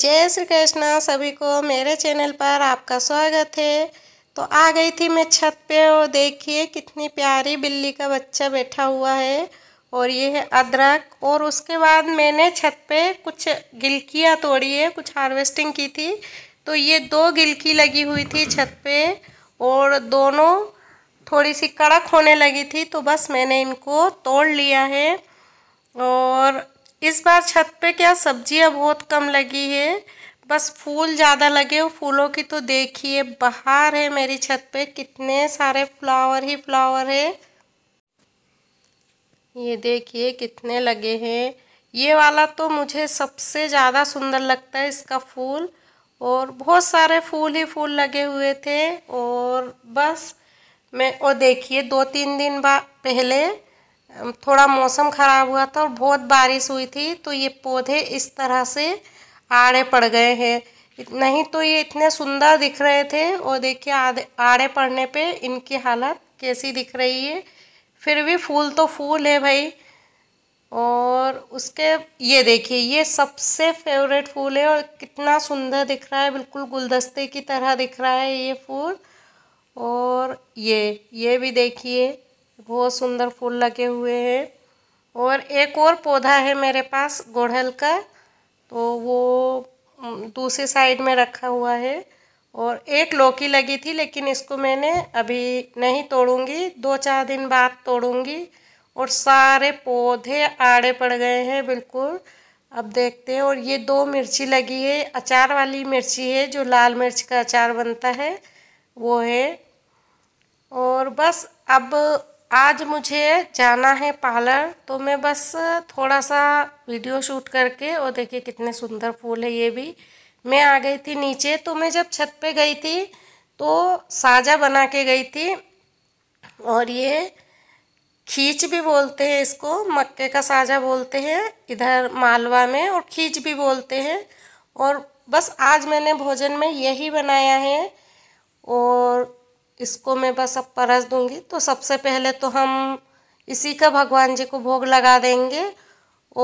जय श्री कृष्णा सभी को मेरे चैनल पर आपका स्वागत है तो आ गई थी मैं छत पे और देखिए कितनी प्यारी बिल्ली का बच्चा बैठा हुआ है और ये है अदरक और उसके बाद मैंने छत पे कुछ गिलकियाँ तोड़ी है कुछ हार्वेस्टिंग की थी तो ये दो गिलकी लगी हुई थी छत पे और दोनों थोड़ी सी कड़क होने लगी थी तो बस मैंने इनको तोड़ लिया है और इस बार छत पे क्या सब्जियां बहुत कम लगी है बस फूल ज़्यादा लगे हो फूलों की तो देखिए बाहर है मेरी छत पे कितने सारे फ्लावर ही फ्लावर है ये देखिए कितने लगे हैं ये वाला तो मुझे सबसे ज़्यादा सुंदर लगता है इसका फूल और बहुत सारे फूल ही फूल लगे हुए थे और बस मैं और देखिए दो तीन दिन बाद पहले थोड़ा मौसम ख़राब हुआ था और बहुत बारिश हुई थी तो ये पौधे इस तरह से आड़े पड़ गए हैं नहीं तो ये इतने सुंदर दिख रहे थे और देखिए आधे आड़े पड़ने पे इनकी हालत कैसी दिख रही है फिर भी फूल तो फूल है भाई और उसके ये देखिए ये सबसे फेवरेट फूल है और कितना सुंदर दिख रहा है बिल्कुल गुलदस्ते की तरह दिख रहा है ये फूल और ये ये भी देखिए बहुत सुंदर फूल लगे हुए हैं और एक और पौधा है मेरे पास गुड़हल का तो वो दूसरे साइड में रखा हुआ है और एक लौकी लगी थी लेकिन इसको मैंने अभी नहीं तोड़ूंगी दो चार दिन बाद तोड़ूंगी और सारे पौधे आड़े पड़ गए हैं बिल्कुल अब देखते हैं और ये दो मिर्ची लगी है अचार वाली मिर्ची है जो लाल मिर्च का अचार बनता है वो है और बस अब आज मुझे जाना है पार्लर तो मैं बस थोड़ा सा वीडियो शूट करके और देखिए कितने सुंदर फूल है ये भी मैं आ गई थी नीचे तो मैं जब छत पे गई थी तो साजा बना के गई थी और ये खींच भी बोलते हैं इसको मक्के का साजा बोलते हैं इधर मालवा में और खींच भी बोलते हैं और बस आज मैंने भोजन में यही बनाया है और इसको मैं बस अब परस दूँगी तो सबसे पहले तो हम इसी का भगवान जी को भोग लगा देंगे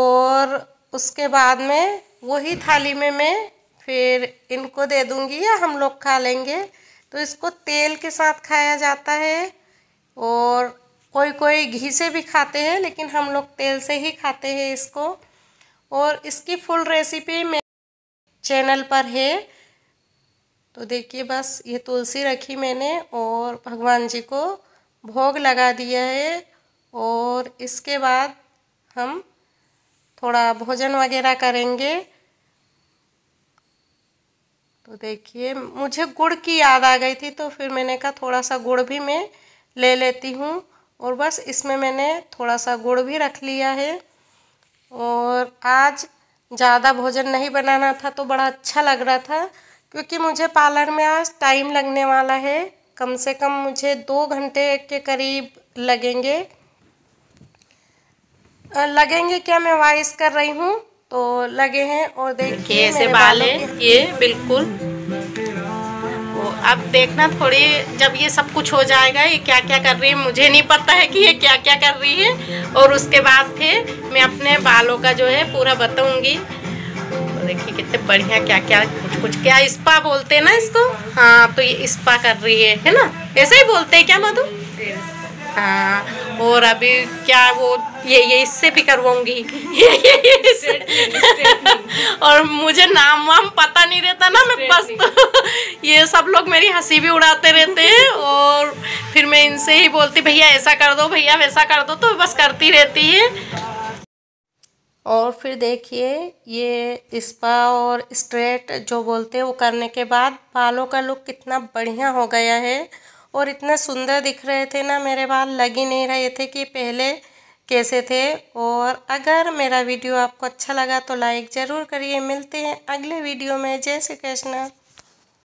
और उसके बाद में वही थाली में मैं फिर इनको दे दूँगी या हम लोग खा लेंगे तो इसको तेल के साथ खाया जाता है और कोई कोई घी से भी खाते हैं लेकिन हम लोग तेल से ही खाते हैं इसको और इसकी फुल रेसिपी मेरे चैनल पर है तो देखिए बस ये तुलसी रखी मैंने और भगवान जी को भोग लगा दिया है और इसके बाद हम थोड़ा भोजन वगैरह करेंगे तो देखिए मुझे गुड़ की याद आ गई थी तो फिर मैंने कहा थोड़ा सा गुड़ भी मैं ले लेती हूँ और बस इसमें मैंने थोड़ा सा गुड़ भी रख लिया है और आज ज़्यादा भोजन नहीं बनाना था तो बड़ा अच्छा लग रहा था क्योंकि मुझे पार्लर में आज टाइम लगने वाला है कम से कम मुझे दो घंटे के करीब लगेंगे लगेंगे क्या मैं वॉइस कर रही हूँ तो लगे हैं और देखिए ऐसे बाल है ये बिल्कुल अब देखना थोड़ी जब ये सब कुछ हो जाएगा ये क्या क्या कर रही है मुझे नहीं पता है कि ये क्या क्या कर रही है और उसके बाद फिर मैं अपने बालों का जो है पूरा बताऊंगी देखिए कितने बढ़िया क्या क्या कुछ कुछ क्या स्पा बोलते हैं ना इसको हाँ तो ये स्पा कर रही है है ना ऐसे ही बोलते हैं क्या मधु हाँ और अभी क्या वो ये ये इससे भी करवाऊंगी और मुझे नाम वाम पता नहीं रहता ना मैं बस तो ये सब लोग मेरी हंसी भी उड़ाते रहते हैं और फिर मैं इनसे ही बोलती भैया ऐसा कर दो भैया वैसा कर दो तो बस करती रहती है और फिर देखिए ये स्पा और स्ट्रेट जो बोलते हैं वो करने के बाद बालों का लुक कितना बढ़िया हो गया है और इतना सुंदर दिख रहे थे ना मेरे बाल लग ही नहीं रहे थे कि पहले कैसे थे और अगर मेरा वीडियो आपको अच्छा लगा तो लाइक ज़रूर करिए मिलते हैं अगले वीडियो में जय श्री कृष्णा